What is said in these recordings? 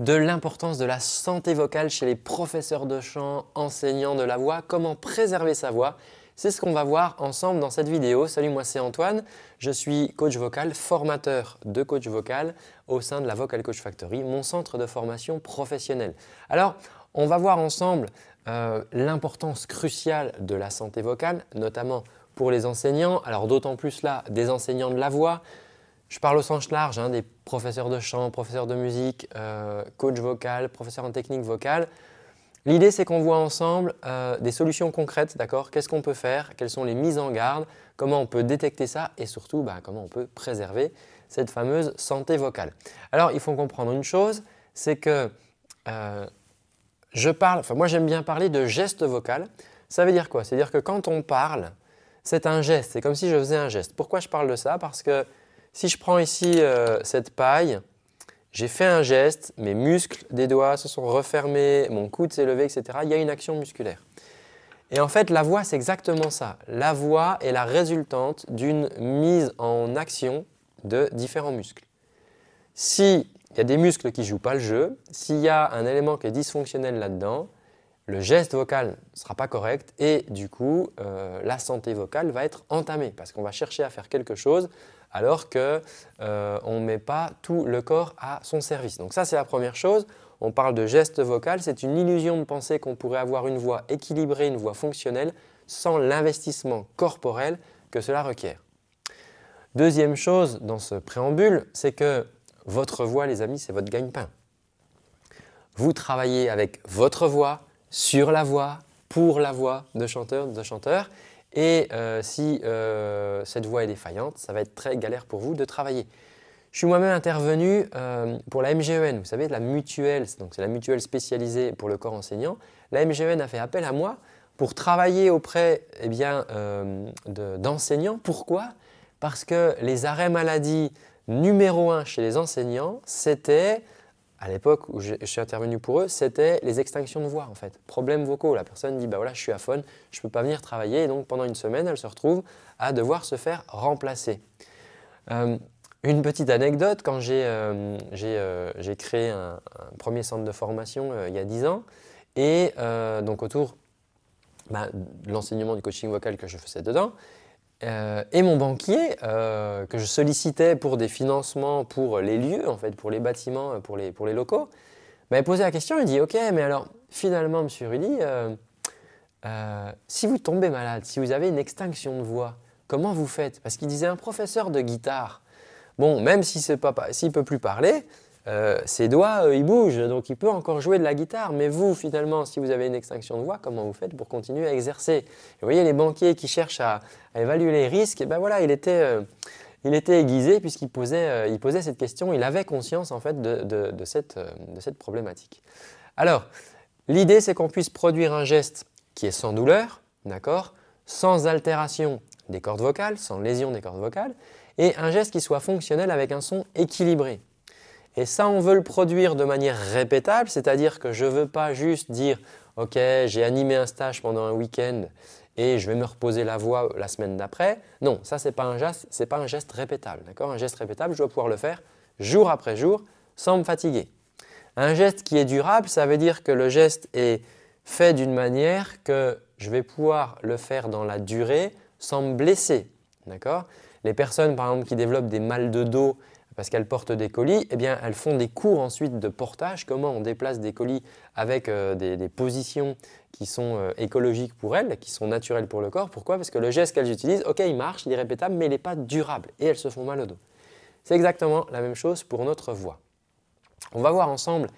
de l'importance de la santé vocale chez les professeurs de chant, enseignants de la voix, comment préserver sa voix. C'est ce qu'on va voir ensemble dans cette vidéo. Salut, moi c'est Antoine, je suis coach vocal, formateur de coach vocal au sein de la Vocal Coach Factory, mon centre de formation professionnelle. Alors, on va voir ensemble euh, l'importance cruciale de la santé vocale, notamment pour les enseignants, alors d'autant plus là des enseignants de la voix, je parle au sens large hein, des professeurs de chant, professeurs de musique, euh, coach vocal, professeur en technique vocale. L'idée, c'est qu'on voit ensemble euh, des solutions concrètes, d'accord Qu'est-ce qu'on peut faire Quelles sont les mises en garde Comment on peut détecter ça Et surtout, bah, comment on peut préserver cette fameuse santé vocale Alors, il faut comprendre une chose, c'est que euh, je parle, enfin moi j'aime bien parler de geste vocal. Ça veut dire quoi C'est-à-dire que quand on parle, c'est un geste, c'est comme si je faisais un geste. Pourquoi je parle de ça Parce que si je prends ici euh, cette paille, j'ai fait un geste, mes muscles des doigts se sont refermés, mon coude s'est levé, etc. Il y a une action musculaire. Et en fait, la voix, c'est exactement ça. La voix est la résultante d'une mise en action de différents muscles. S'il y a des muscles qui ne jouent pas le jeu, s'il y a un élément qui est dysfonctionnel là-dedans, le geste vocal ne sera pas correct et du coup, euh, la santé vocale va être entamée parce qu'on va chercher à faire quelque chose alors qu'on euh, ne met pas tout le corps à son service. Donc ça, c'est la première chose. On parle de geste vocal. C'est une illusion de penser qu'on pourrait avoir une voix équilibrée, une voix fonctionnelle, sans l'investissement corporel que cela requiert. Deuxième chose dans ce préambule, c'est que votre voix, les amis, c'est votre gagne-pain. Vous travaillez avec votre voix, sur la voix, pour la voix de chanteur, de chanteur, et euh, si euh, cette voie est défaillante, ça va être très galère pour vous de travailler. Je suis moi-même intervenu euh, pour la MGEN, vous savez, la mutuelle, donc c'est la mutuelle spécialisée pour le corps enseignant. La MGEN a fait appel à moi pour travailler auprès eh d'enseignants. Pourquoi Parce que les arrêts maladie numéro un chez les enseignants, c'était à l'époque où je, suis intervenu pour eux, c'était les extinctions de voix en fait, problèmes vocaux. La personne dit bah voilà, je suis aphone, je ne peux pas venir travailler et donc pendant une semaine, elle se retrouve à devoir se faire remplacer. Euh, une petite anecdote, quand j'ai euh, euh, créé un, premier centre de formation il y a 10 ans, et donc autour bah, de l'enseignement du coaching vocal que je faisais dedans, euh, et mon banquier, euh, que je sollicitais pour des financements pour les lieux, en fait, pour les bâtiments, pour les, pour locaux, m'avait posé la question. Il dit Ok, mais alors, finalement, monsieur Rulli, euh, si vous tombez malade, si vous avez une extinction de voix, comment vous faites Parce qu'il disait un professeur de guitare. Bon, même s'il ne peut plus parler, euh, ses doigts, euh, ils bougent, donc il peut encore jouer de la guitare. Mais vous, finalement, si vous avez une extinction de voix, comment vous faites pour continuer à exercer Vous voyez, les banquiers qui cherchent à, évaluer les risques, eh ben voilà, euh, il était, aiguisé puisqu'il posait, il posait cette question, il avait conscience en fait de, cette, problématique. Alors, l'idée, c'est qu'on puisse produire un geste qui est sans douleur, sans altération des cordes vocales, sans lésion des cordes vocales, et un geste qui soit fonctionnel avec un son équilibré. Et ça, on veut le produire de manière répétable, c'est-à-dire que je ne veux pas juste dire Ok, j'ai animé un stage pendant un week-end et je vais me reposer la voix la semaine d'après. Non, ça, ce n'est pas, un geste, pas un geste répétable. Un geste répétable, je dois pouvoir le faire jour après jour sans me fatiguer. Un geste qui est durable, ça veut dire que le geste est fait d'une manière que je vais pouvoir le faire dans la durée sans me blesser. Les personnes, par exemple, qui développent des mal de dos parce qu'elles portent des colis, eh elles font des cours ensuite de portage, comment on déplace des colis avec euh, des, positions qui sont euh, écologiques pour elles, qui sont naturelles pour le corps. Pourquoi Parce que le geste qu'elles utilisent, ok, il marche, il est répétable, mais il n'est pas durable et elles se font mal au dos. C'est exactement la même chose pour notre voix. On va voir ensemble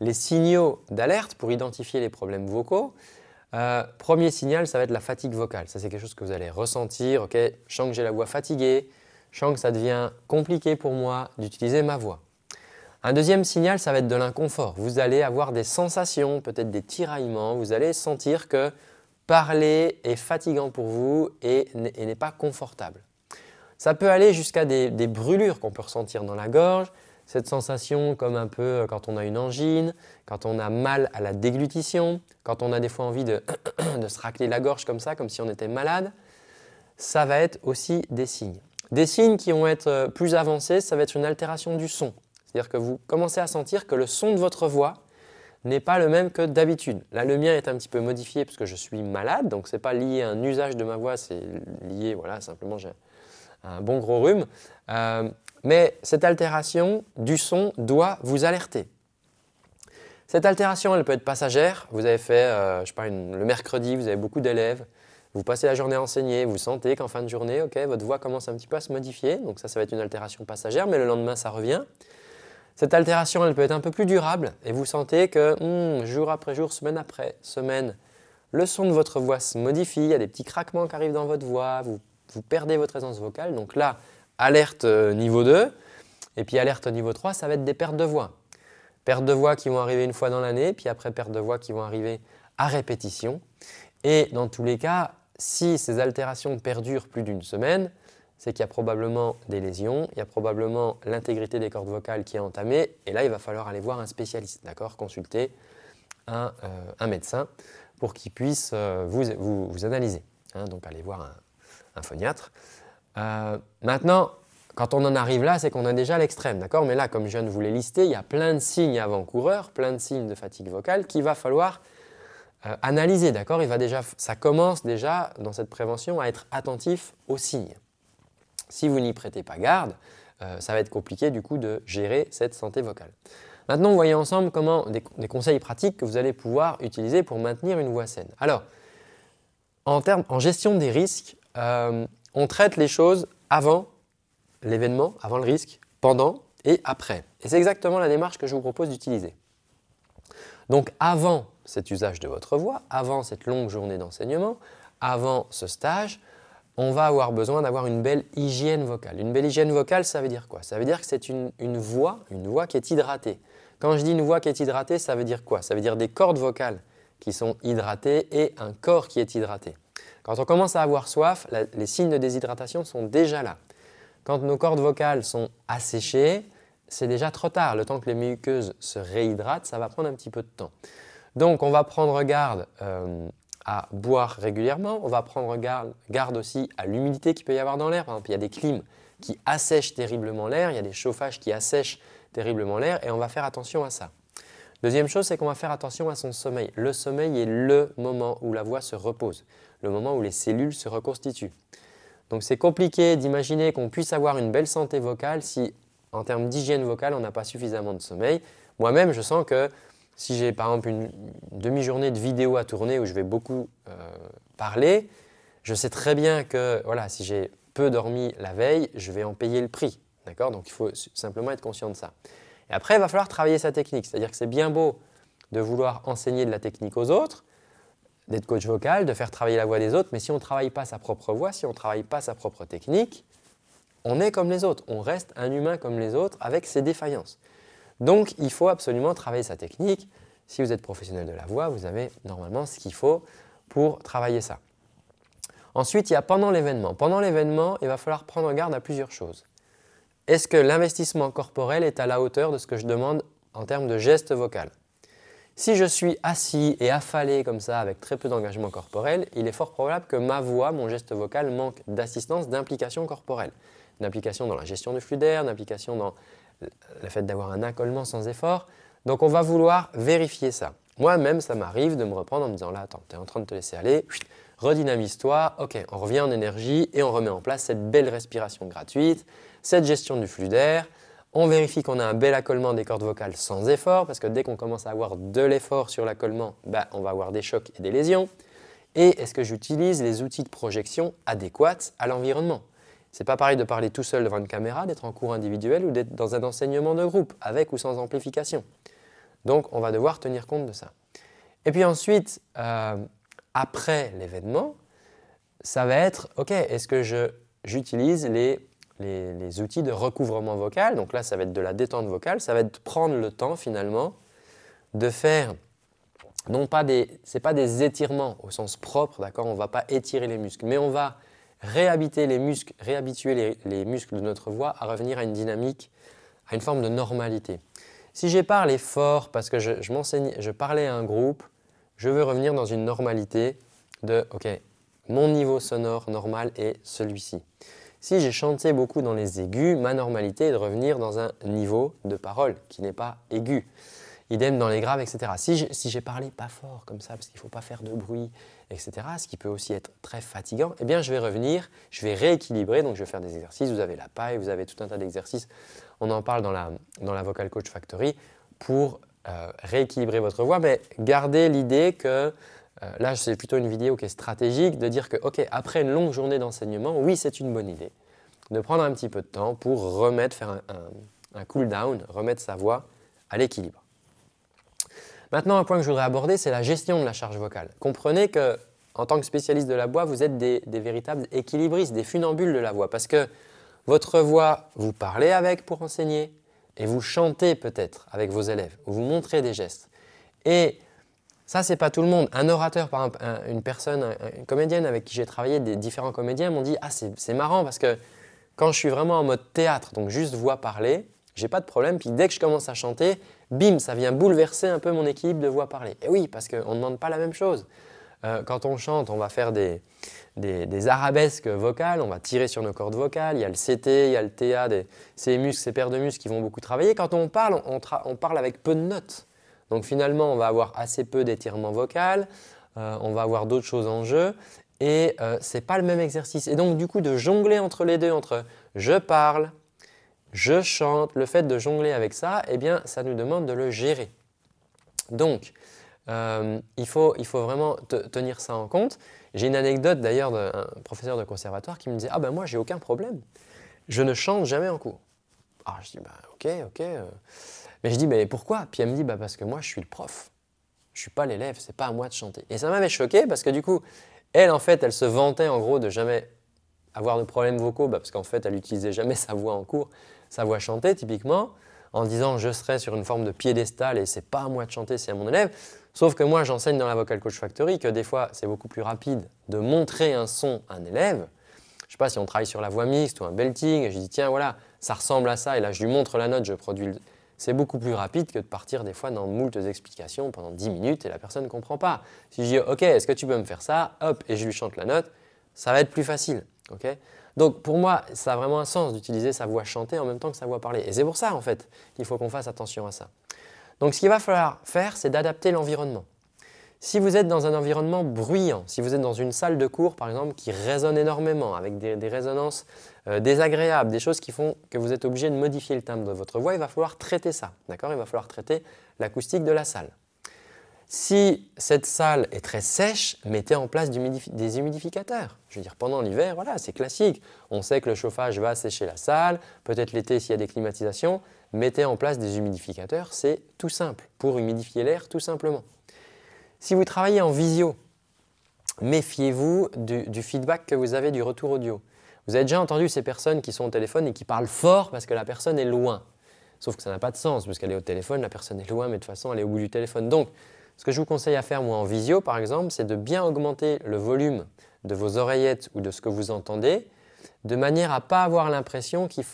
les signaux d'alerte pour identifier les problèmes vocaux. Euh, premier signal, ça va être la fatigue vocale. Ça, c'est quelque chose que vous allez ressentir. Ok, je sens que j'ai la voix fatiguée, je sens que ça devient compliqué pour moi d'utiliser ma voix. Un deuxième signal, ça va être de l'inconfort. Vous allez avoir des sensations, peut-être des tiraillements, vous allez sentir que parler est fatigant pour vous et n'est pas confortable. Ça peut aller jusqu'à des, brûlures qu'on peut ressentir dans la gorge, cette sensation comme un peu quand on a une angine, quand on a mal à la déglutition, quand on a des fois envie de, de se racler la gorge comme ça, comme si on était malade. Ça va être aussi des signes. Des signes qui vont être euh, plus avancés, ça va être une altération du son. C'est-à-dire que vous commencez à sentir que le son de votre voix n'est pas le même que d'habitude. Là, le mien est un petit peu modifié parce que je suis malade, donc ce n'est pas lié à un usage de ma voix, c'est lié, voilà, simplement j'ai un bon gros rhume. Euh, mais cette altération du son doit vous alerter. Cette altération, elle peut être passagère. Vous avez fait, euh, je sais pas, le mercredi, vous avez beaucoup d'élèves, vous passez la journée à enseigner, vous sentez qu'en fin de journée, ok, votre voix commence un petit peu à se modifier, donc ça, ça va être une altération passagère, mais le lendemain, ça revient. Cette altération, elle peut être un peu plus durable et vous sentez que hmm, jour après jour, semaine après semaine, le son de votre voix se modifie, il y a des petits craquements qui arrivent dans votre voix, vous, perdez votre aisance vocale. Donc là, alerte euh, niveau 2 et puis alerte niveau 3, ça va être des pertes de voix. Pertes de voix qui vont arriver une fois dans l'année, puis après pertes de voix qui vont arriver à répétition. Et dans tous les cas, si ces altérations perdurent plus d'une semaine, c'est qu'il y a probablement des lésions, il y a probablement l'intégrité des cordes vocales qui est entamée, et là, il va falloir aller voir un spécialiste, d'accord Consulter un, euh, médecin pour qu'il puisse euh, vous, analyser. Hein, donc, aller voir un, phoniatre. Euh, maintenant, quand on en arrive là, c'est qu'on a déjà l'extrême, d'accord Mais là, comme je viens de vous les lister, il y a plein de signes avant-coureurs, plein de signes de fatigue vocale qu'il va falloir euh, analyser, d'accord Il va déjà, ça commence déjà dans cette prévention à être attentif aux signes. Si vous n'y prêtez pas garde, euh, ça va être compliqué du coup de gérer cette santé vocale. Maintenant, voyons ensemble comment des, conseils pratiques que vous allez pouvoir utiliser pour maintenir une voix saine. Alors, en, termes, en gestion des risques, euh, on traite les choses avant l'événement, avant le risque, pendant et après. Et c'est exactement la démarche que je vous propose d'utiliser. Donc avant cet usage de votre voix, avant cette longue journée d'enseignement, avant ce stage, on va avoir besoin d'avoir une belle hygiène vocale. Une belle hygiène vocale, ça veut dire quoi Ça veut dire que c'est une, voix, une voix qui est hydratée. Quand je dis une voix qui est hydratée, ça veut dire quoi Ça veut dire des cordes vocales qui sont hydratées et un corps qui est hydraté. Quand on commence à avoir soif, les signes de déshydratation sont déjà là. Quand nos cordes vocales sont asséchées, c'est déjà trop tard. Le temps que les muqueuses se réhydratent, ça va prendre un petit peu de temps. Donc on va prendre garde euh, à boire régulièrement, on va prendre garde, garde aussi à l'humidité qu'il peut y avoir dans l'air. Par exemple, il y a des clims qui assèchent terriblement l'air, il y a des chauffages qui assèchent terriblement l'air et on va faire attention à ça. Deuxième chose, c'est qu'on va faire attention à son sommeil. Le sommeil est le moment où la voix se repose, le moment où les cellules se reconstituent. Donc c'est compliqué d'imaginer qu'on puisse avoir une belle santé vocale si, en termes d'hygiène vocale, on n'a pas suffisamment de sommeil. Moi-même, je sens que si j'ai par exemple une, demi-journée de vidéo à tourner où je vais beaucoup euh, parler, je sais très bien que voilà, si j'ai peu dormi la veille, je vais en payer le prix. D'accord Donc il faut simplement être conscient de ça. Et après, il va falloir travailler sa technique. C'est-à-dire que c'est bien beau de vouloir enseigner de la technique aux autres, d'être coach vocal, de faire travailler la voix des autres, mais si on ne travaille pas sa propre voix, si on ne travaille pas sa propre technique, on est comme les autres, on reste un humain comme les autres avec ses défaillances. Donc, il faut absolument travailler sa technique. Si vous êtes professionnel de la voix, vous avez normalement ce qu'il faut pour travailler ça. Ensuite, il y a pendant l'événement. Pendant l'événement, il va falloir prendre garde à plusieurs choses. Est-ce que l'investissement corporel est à la hauteur de ce que je demande en termes de geste vocal Si je suis assis et affalé comme ça avec très peu d'engagement corporel, il est fort probable que ma voix, mon geste vocal manque d'assistance, d'implication corporelle. D'implication dans la gestion du flux d'air, d'implication dans le fait d'avoir un accolement sans effort. Donc on va vouloir vérifier ça. Moi-même, ça m'arrive de me reprendre en me disant là, attends, es en train de te laisser aller, redynamise-toi, ok, on revient en énergie et on remet en place cette belle respiration gratuite, cette gestion du flux d'air. On vérifie qu'on a un bel accollement des cordes vocales sans effort, parce que dès qu'on commence à avoir de l'effort sur l'accollement, bah, on va avoir des chocs et des lésions. Et est-ce que j'utilise les outils de projection adéquats à l'environnement c'est pas pareil de parler tout seul devant une caméra, d'être en cours individuel ou d'être dans un enseignement de groupe, avec ou sans amplification. Donc on va devoir tenir compte de ça. Et puis ensuite, euh, après l'événement, ça va être, ok, est-ce que j'utilise les, outils de recouvrement vocal Donc là, ça va être de la détente vocale, ça va être prendre le temps finalement de faire, non pas des, pas des étirements au sens propre, d'accord On ne va pas étirer les muscles, mais on va réhabiter les muscles, réhabituer les, muscles de notre voix à revenir à une dynamique, à une forme de normalité. Si j'ai parlé fort parce que je, parlais à un groupe, je veux revenir dans une normalité de OK, mon niveau sonore normal est celui-ci. Si j'ai chanté beaucoup dans les aigus, ma normalité est de revenir dans un niveau de parole qui n'est pas aigu. Idem dans les graves, etc. Si j'ai parlé pas fort comme ça, parce qu'il ne faut pas faire de bruit, etc., ce qui peut aussi être très fatigant, eh bien je vais revenir, je vais rééquilibrer, donc je vais faire des exercices, vous avez la paille, vous avez tout un tas d'exercices, on en parle dans la, Vocal Coach Factory, pour euh, rééquilibrer votre voix, mais gardez l'idée que, euh, là c'est plutôt une vidéo qui est stratégique, de dire que, ok, après une longue journée d'enseignement, oui c'est une bonne idée, de prendre un petit peu de temps pour remettre, faire un, un, un cool down, remettre sa voix à l'équilibre. Maintenant, un point que je voudrais aborder, c'est la gestion de la charge vocale. Comprenez que, en tant que spécialiste de la voix, vous êtes des, véritables équilibristes, des funambules de la voix, parce que votre voix, vous parlez avec pour enseigner, et vous chantez peut-être avec vos élèves, vous montrez des gestes. Et ça, c'est pas tout le monde. Un orateur, par exemple, une personne, une comédienne avec qui j'ai travaillé, des différents comédiens m'ont dit Ah, c'est marrant parce que quand je suis vraiment en mode théâtre, donc juste voix parler, j'ai pas de problème, puis dès que je commence à chanter, bim, ça vient bouleverser un peu mon équilibre de voix parlée. Et oui, parce qu'on ne demande pas la même chose. Euh, quand on chante, on va faire des, des, arabesques vocales, on va tirer sur nos cordes vocales, il y a le CT, il y a le TA, des, ces muscles, ces paires de muscles qui vont beaucoup travailler. Quand on parle, on, on parle avec peu de notes. Donc finalement, on va avoir assez peu d'étirements vocal, euh, on va avoir d'autres choses en jeu, et euh, ce n'est pas le même exercice. Et donc du coup, de jongler entre les deux, entre je parle, je chante, le fait de jongler avec ça, eh bien, ça nous demande de le gérer. Donc, euh, il, faut, vraiment tenir ça en compte. J'ai une anecdote d'ailleurs d'un professeur de conservatoire qui me disait Ah ben moi, j'ai aucun problème. Je ne chante jamais en cours. Ah, je dis ben, ok, ok. Euh. Mais je dis Mais pourquoi Puis elle me dit bah, parce que moi, je suis le prof. Je ne suis pas l'élève, Ce n'est pas à moi de chanter. Et ça m'avait choqué parce que du coup, elle, en fait, elle se vantait en gros de jamais avoir de problèmes vocaux, bah, parce qu'en fait, elle n'utilisait jamais sa voix en cours sa voix chantée typiquement, en disant je serai sur une forme de piédestal et c'est pas à moi de chanter, c'est à mon élève. Sauf que moi j'enseigne dans la Vocal Coach Factory que des fois c'est beaucoup plus rapide de montrer un son à un élève. Je sais pas si on travaille sur la voix mixte ou un belting et je dis tiens voilà, ça ressemble à ça et là je lui montre la note, je produis le... C'est beaucoup plus rapide que de partir des fois dans moultes explications pendant 10 minutes et la personne ne comprend pas. Si je dis ok, est-ce que tu peux me faire ça Hop, et je lui chante la note, ça va être plus facile. ok donc pour moi, ça a vraiment un sens d'utiliser sa voix chantée en même temps que sa voix parlée. Et c'est pour ça, en fait, qu'il faut qu'on fasse attention à ça. Donc ce qu'il va falloir faire, c'est d'adapter l'environnement. Si vous êtes dans un environnement bruyant, si vous êtes dans une salle de cours par exemple qui résonne énormément avec des, résonances euh, désagréables, des choses qui font que vous êtes obligé de modifier le timbre de votre voix, il va falloir traiter ça. D'accord Il va falloir traiter l'acoustique de la salle. Si cette salle est très sèche, mettez en place des humidificateurs. Je veux dire, pendant l'hiver, voilà, c'est classique. On sait que le chauffage va sécher la salle, peut-être l'été s'il y a des climatisations. Mettez en place des humidificateurs, c'est tout simple, pour humidifier l'air tout simplement. Si vous travaillez en visio, méfiez-vous du, feedback que vous avez du retour audio. Vous avez déjà entendu ces personnes qui sont au téléphone et qui parlent fort parce que la personne est loin. Sauf que ça n'a pas de sens, parce qu'elle est au téléphone, la personne est loin, mais de toute façon, elle est au bout du téléphone. Donc, ce que je vous conseille à faire, moi, en visio, par exemple, c'est de bien augmenter le volume de vos oreillettes ou de ce que vous entendez, de manière à ne pas avoir l'impression qu'il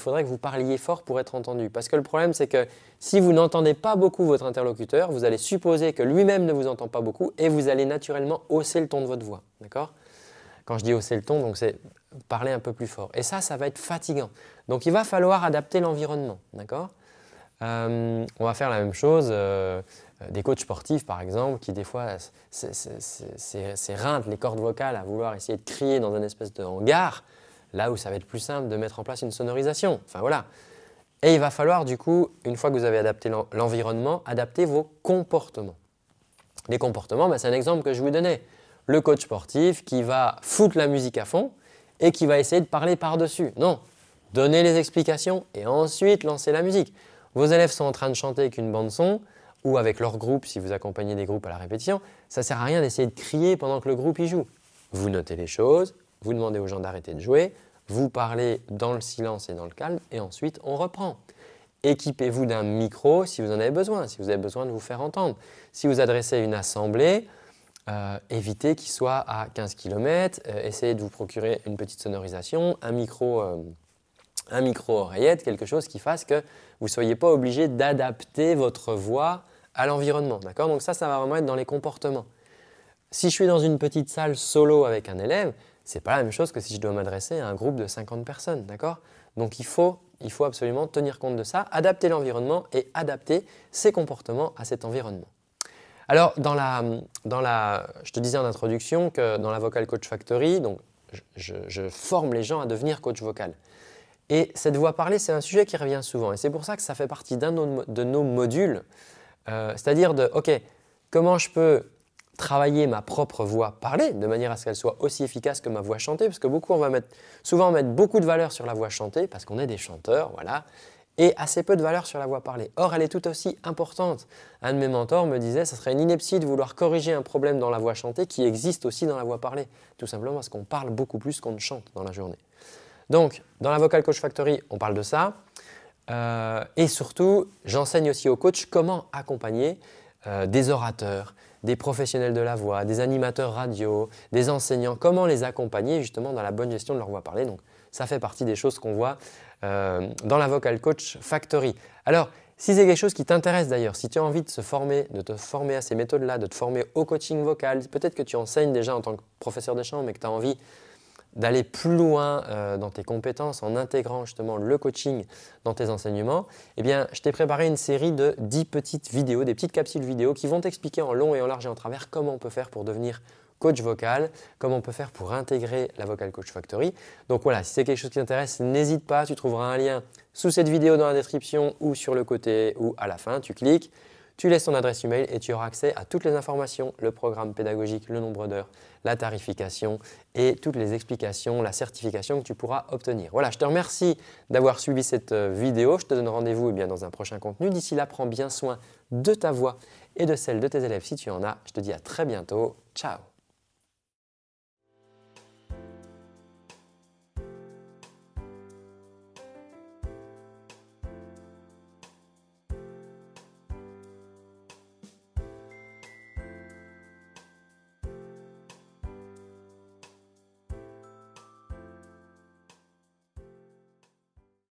faudrait que vous parliez fort pour être entendu. Parce que le problème, c'est que si vous n'entendez pas beaucoup votre interlocuteur, vous allez supposer que lui-même ne vous entend pas beaucoup et vous allez naturellement hausser le ton de votre voix. D'accord Quand je dis hausser le ton, donc c'est parler un peu plus fort. Et ça, ça va être fatigant. Donc il va falloir adapter l'environnement. D'accord euh, on va faire la même chose euh, euh, des coachs sportifs, par exemple, qui des fois s'éreintent les cordes vocales à vouloir essayer de crier dans un espèce de hangar, là où ça va être plus simple de mettre en place une sonorisation. Enfin voilà. Et il va falloir, du coup, une fois que vous avez adapté l'environnement, adapter vos comportements. Les comportements, bah, c'est un exemple que je vous donnais. Le coach sportif qui va foutre la musique à fond et qui va essayer de parler par-dessus. Non, donner les explications et ensuite lancer la musique. Vos élèves sont en train de chanter avec une bande son ou avec leur groupe si vous accompagnez des groupes à la répétition. Ça sert à rien d'essayer de crier pendant que le groupe y joue. Vous notez les choses, vous demandez aux gens d'arrêter de jouer, vous parlez dans le silence et dans le calme et ensuite on reprend. Équipez-vous d'un micro si vous en avez besoin, si vous avez besoin de vous faire entendre. Si vous adressez une assemblée, euh, évitez qu'il soit à 15 km, euh, essayez de vous procurer une petite sonorisation, un micro euh, un micro-oreillette, quelque chose qui fasse que vous ne soyez pas obligé d'adapter votre voix à l'environnement. D'accord Donc ça, ça va vraiment être dans les comportements. Si je suis dans une petite salle solo avec un élève, ce n'est pas la même chose que si je dois m'adresser à un groupe de 50 personnes, d'accord Donc il faut, absolument tenir compte de ça, adapter l'environnement et adapter ses comportements à cet environnement. Alors, dans la, je te disais en introduction que dans la Vocal Coach Factory, donc je forme les gens à devenir coach vocal. Et cette voix parlée, c'est un sujet qui revient souvent. Et c'est pour ça que ça fait partie d'un de nos modules, euh, c'est-à-dire de, OK, comment je peux travailler ma propre voix parlée de manière à ce qu'elle soit aussi efficace que ma voix chantée, parce que beaucoup, on va mettre, souvent on beaucoup de valeur sur la voix chantée, parce qu'on est des chanteurs, voilà, et assez peu de valeur sur la voix parlée. Or, elle est tout aussi importante. Un de mes mentors me disait, ça serait une ineptie de vouloir corriger un problème dans la voix chantée qui existe aussi dans la voix parlée, tout simplement parce qu'on parle beaucoup plus qu'on ne chante dans la journée. Donc, dans la Vocal Coach Factory, on parle de ça. Euh, et surtout, j'enseigne aussi aux coachs comment accompagner euh, des orateurs, des professionnels de la voix, des animateurs radio, des enseignants, comment les accompagner justement dans la bonne gestion de leur voix parlée. Donc, ça fait partie des choses qu'on voit euh, dans la Vocal Coach Factory. Alors, si c'est quelque chose qui t'intéresse d'ailleurs, si tu as envie de se former, de te former à ces méthodes-là, de te former au coaching vocal, peut-être que tu enseignes déjà en tant que professeur de chant, mais que tu as envie d'aller plus loin euh, dans tes compétences en intégrant justement le coaching dans tes enseignements, eh bien, je t'ai préparé une série de 10 petites vidéos, des petites capsules vidéo qui vont t'expliquer en long et en large et en travers comment on peut faire pour devenir coach vocal, comment on peut faire pour intégrer la Vocal Coach Factory. Donc voilà, si c'est quelque chose qui t'intéresse, n'hésite pas, tu trouveras un lien sous cette vidéo dans la description ou sur le côté ou à la fin, tu cliques. Tu laisses ton adresse email et tu auras accès à toutes les informations, le programme pédagogique, le nombre d'heures, la tarification et toutes les explications, la certification que tu pourras obtenir. Voilà, je te remercie d'avoir suivi cette euh, vidéo. Je te donne rendez-vous eh dans un prochain contenu. D'ici là, prends bien soin de ta voix et de celle de tes élèves si tu en as. Je te dis à très bientôt. Ciao